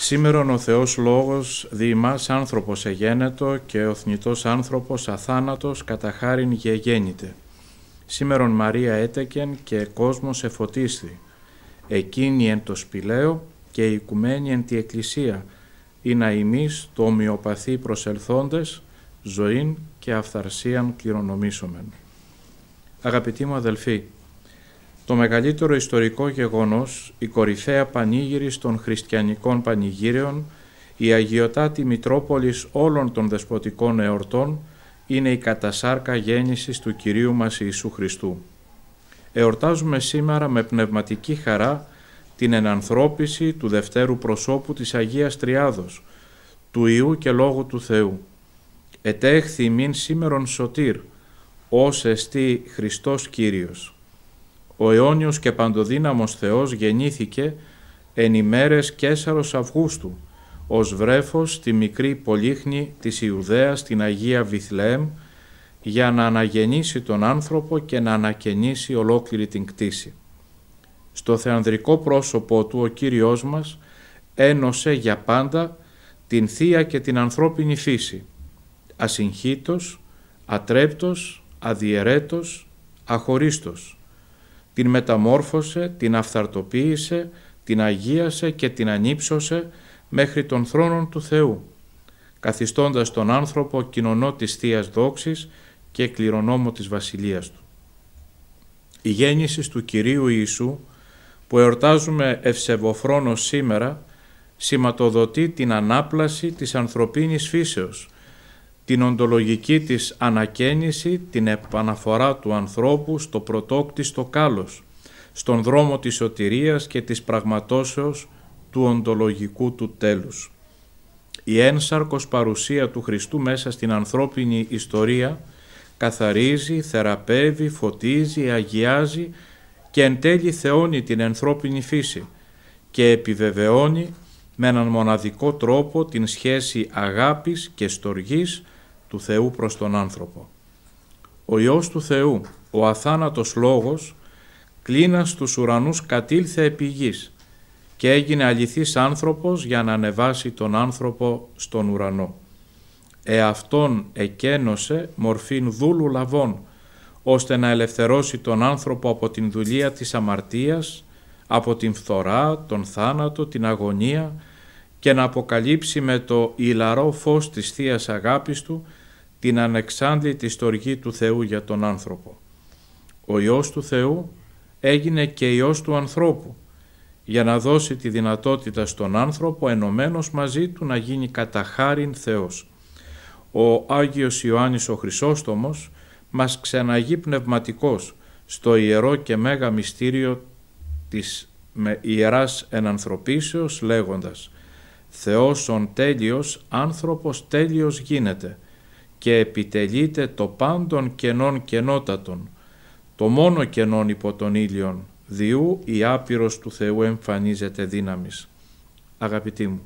Σήμερον ο Θεός Λόγος δι' άνθρωπος εγένετο και ο θνητός άνθρωπος αθάνατος κατά χάριν γεγέννητε. Σήμερον Μαρία έτεκεν και κόσμος εφωτίσθη. Εκείνη εν το σπηλαίο και η οικουμένη εν τη εκκλησία. Είναι ημείς το ομοιοπαθή προσελθόντες, ζωήν και αυθαρσίαν κληρονομήσομεν. Αγαπητοί μου αδελφοί, το μεγαλύτερο ιστορικό γεγονός, η κορυφαία πανήγυρη των χριστιανικών πανηγύριων, η Αγιοτάτη Μητρόπολης όλων των δεσποτικών εορτών, είναι η κατασάρκα γέννησης του Κυρίου μας Ιησού Χριστού. Εορτάζουμε σήμερα με πνευματική χαρά την ενανθρώπιση του δευτέρου προσώπου της Αγίας Τριάδος, του Ιού και Λόγου του Θεού. Ετέχθη μην σήμερον σωτήρ, ως εστί Χριστός Κύριος ο αιώνιος και παντοδύναμος Θεός γεννήθηκε εν ημέρες Κέσαρος Αυγούστου, ως βρέφος στη μικρή πολύχνη της Ιουδαίας στην Αγία Βιθλέμ, για να αναγεννήσει τον άνθρωπο και να ανακαινήσει ολόκληρη την κτήση. Στο θεανδρικό πρόσωπό του ο Κύριος μας ένωσε για πάντα την θεία και την ανθρώπινη φύση, ασυγχύτος, ατρέπτος, αδιαιρέτος, αχωρίστος την μεταμόρφωσε, την αυθαρτοποίησε, την αγίασε και την ανύψωσε μέχρι τον θρόνων του Θεού, καθιστώντας τον άνθρωπο κοινωνό της Θείας Δόξης και κληρονόμο της Βασιλείας Του. Η γέννηση του Κυρίου Ιησού, που εορτάζουμε ευσεβοφρόνος σήμερα, σηματοδοτεί την ανάπλαση της ανθρωπίνης φύσεως, την οντολογική της ανακαίνιση, την επαναφορά του ανθρώπου στο πρωτόκτιστο κάλος, στον δρόμο της σωτηρίας και της πραγματώσεως του οντολογικού του τέλους. Η ένσαρκος παρουσία του Χριστού μέσα στην ανθρώπινη ιστορία καθαρίζει, θεραπεύει, φωτίζει, αγιάζει και εν τέλει θεώνει την ανθρώπινη φύση και επιβεβαιώνει με έναν μοναδικό τρόπο την σχέση αγάπης και στοργής του Θεού προς τον άνθρωπο. Ο Υιός του Θεού, ο αθάνατος λόγος, κλίνας στους ουρανούς κατήλθε επί γης και έγινε αληθής άνθρωπος για να ανεβάσει τον άνθρωπο στον ουρανό. Εαυτόν εκένωσε μορφήν δούλου λαβών, ώστε να ελευθερώσει τον άνθρωπο από την δουλεία της αμαρτίας, από την φθορά, τον θάνατο, την αγωνία και να αποκαλύψει με το ηλαρό φως της Θείας Αγάπης Του την ανεξάντλητη στοργή του Θεού για τον άνθρωπο. Ο Υιός του Θεού έγινε και Υιός του ανθρώπου για να δώσει τη δυνατότητα στον άνθρωπο ενωμένος μαζί του να γίνει καταχάριν Θεός. Ο Άγιος Ιωάννης ο Χρυσόστομος μας ξεναγεί πνευματικός στο ιερό και μέγα μυστήριο της με ιεράς ενανθρωπίσεως λέγοντας «Θεός ον τέλειος, άνθρωπος τέλειος γίνεται» και επιτελείται το πάντων κενών κενότατον, το μόνο κενόν υπό τον ήλιον, διού η άπειρος του Θεού εμφανίζεται δύναμις. Αγαπητοί μου,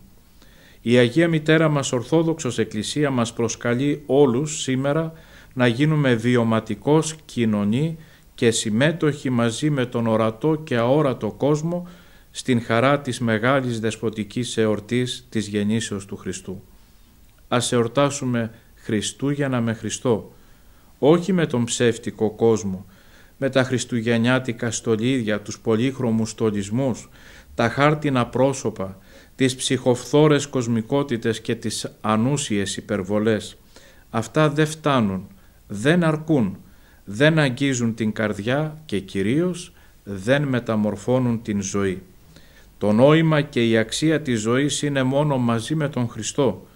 η Αγία Μητέρα μας Ορθόδοξος Εκκλησία μας προσκαλεί όλους σήμερα να γίνουμε βιωματικός κοινωνή και συμμέτοχοι μαζί με τον ορατό και αόρατο κόσμο στην χαρά της μεγάλης δεσποτικής εορτής της γεννήσεως του Χριστού. Ας εορτάσουμε Χριστούγεννα με Χριστό, όχι με τον ψεύτικο κόσμο, με τα χριστουγεννιάτικα στολίδια, τους πολύχρωμους στολισμούς, τα χάρτινα πρόσωπα, τις ψυχοφθόρες κοσμικότητες και τις ανούσιες υπερβολές. Αυτά δεν φτάνουν, δεν αρκούν, δεν αγγίζουν την καρδιά και κυρίως δεν μεταμορφώνουν την ζωή. Το νόημα και η αξία της ζωής είναι μόνο μαζί με τον Χριστό,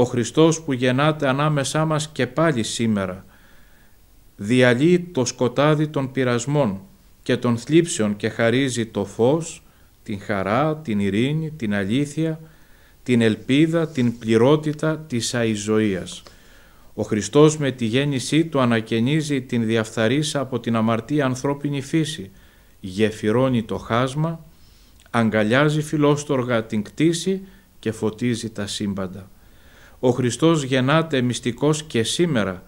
ο Χριστός που γεννάται ανάμεσά μας και πάλι σήμερα, διαλύει το σκοτάδι των πειρασμών και των θλίψεων και χαρίζει το φως, την χαρά, την ειρήνη, την αλήθεια, την ελπίδα, την πληρότητα της αϊζωίας. Ο Χριστός με τη γέννησή του ανακαινίζει την διαφθαρίσα από την αμαρτία ανθρώπινη φύση, γεφυρώνει το χάσμα, αγκαλιάζει φιλόστοργα την κτήση και φωτίζει τα σύμπαντα. Ο Χριστός γεννάται μυστικός και σήμερα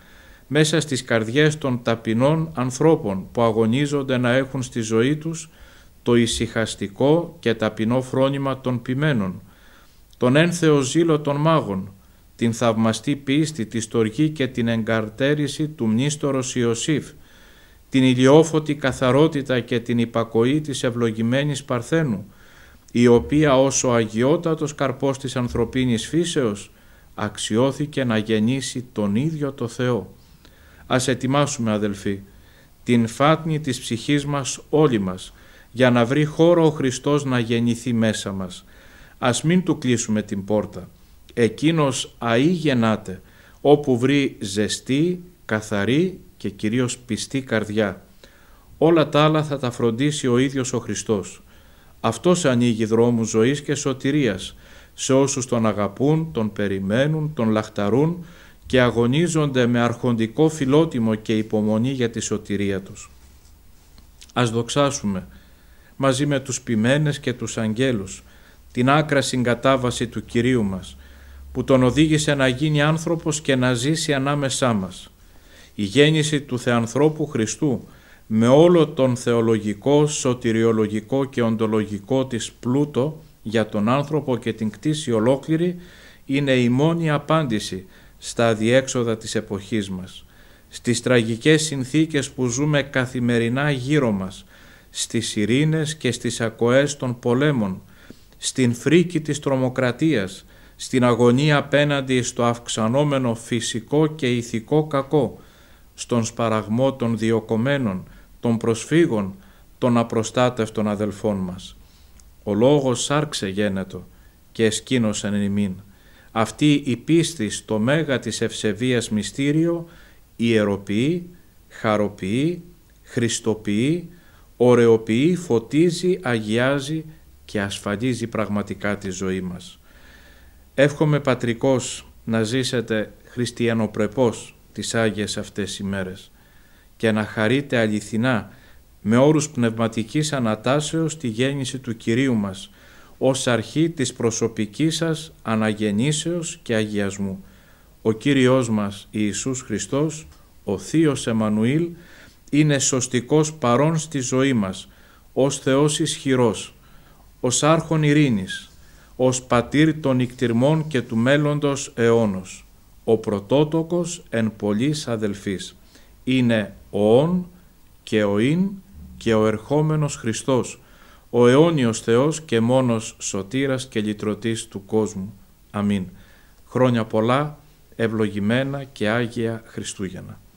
μέσα στις καρδιές των ταπεινών ανθρώπων που αγωνίζονται να έχουν στη ζωή τους το ησυχαστικό και ταπεινό φρόνημα των ποιμένων, τον ένθεο ζήλο των μάγων, την θαυμαστή πίστη, τη στοργή και την εγκαρτέρηση του μνήστορος Ιωσήφ, την ηλιόφωτη καθαρότητα και την υπακοή της ευλογημένης Παρθένου, η οποία όσο ο αγιότατος καρπός της ανθρωπίνης φύσεως αξιώθηκε να γεννήσει τον ίδιο το Θεό. Ας ετοιμάσουμε αδελφοί την φάτνη της ψυχής μας όλοι μας για να βρει χώρο ο Χριστός να γεννηθεί μέσα μας. Ας μην του κλείσουμε την πόρτα. Εκείνος αή γεννάται όπου βρει ζεστή, καθαρή και κυρίως πιστή καρδιά. Όλα τα άλλα θα τα φροντίσει ο ίδιος ο Χριστός. Αυτός ανοίγει δρόμους ζωής και σωτηρίας σε όσους τον αγαπούν, τον περιμένουν, τον λαχταρούν και αγωνίζονται με αρχοντικό φιλότιμο και υπομονή για τη σωτηρία τους. Ας δοξάσουμε μαζί με τους ποιμένες και τους αγγέλους την άκρα συγκατάβαση του Κυρίου μας που τον οδήγησε να γίνει άνθρωπος και να ζήσει ανάμεσά μας. Η γέννηση του Θεανθρώπου Χριστού με όλο τον θεολογικό, σωτηριολογικό και οντολογικό της πλούτο για τον άνθρωπο και την κτήση ολόκληρη είναι η μόνη απάντηση στα αδιέξοδα της εποχής μας, στις τραγικές συνθήκες που ζούμε καθημερινά γύρω μας, στις ειρήνες και στις ακοές των πολέμων, στην φρίκη της τρομοκρατίας, στην αγωνία απέναντι στο αυξανόμενο φυσικό και ηθικό κακό, στον σπαραγμό των διοκομένων, των προσφύγων, των απροστάτευτων αδελφών μας. Ο λόγος σάρξε γένετο και εσκήνωσαν ημίν. Αυτή η πίστη στο μέγα της ευσεβίας μυστήριο ιεροποιεί, χαροποιεί, χριστοποιεί, ωρεοποιεί, φωτίζει, αγιάζει και ασφαλίζει πραγματικά τη ζωή μας. Εύχομαι πατρικός να ζήσετε χριστιανοπρεπώς τις Άγιες αυτές οι και να χαρείτε αληθινά με όρους πνευματικής ανατάσεως τη γέννηση του Κυρίου μας, ως αρχή της προσωπικής σας αναγεννήσεως και αγιασμού. Ο Κύριος μας Ιησούς Χριστός, ο Θείος Εμμανουήλ, είναι σωστικός παρόν στη ζωή μας, ως Θεός ισχυρός, ως Άρχον Ειρήνης, ως Πατήρ των Ικτυρμών και του μέλλοντος αιώνος, ο πρωτότοκος εν πολλής αδελφής. Είναι ο «ον» και ο Ιν, και ο ερχόμενος Χριστός, ο αιώνιος Θεός και μόνος σωτήρας και λυτρωτής του κόσμου. Αμήν. Χρόνια πολλά, ευλογημένα και Άγια Χριστούγεννα.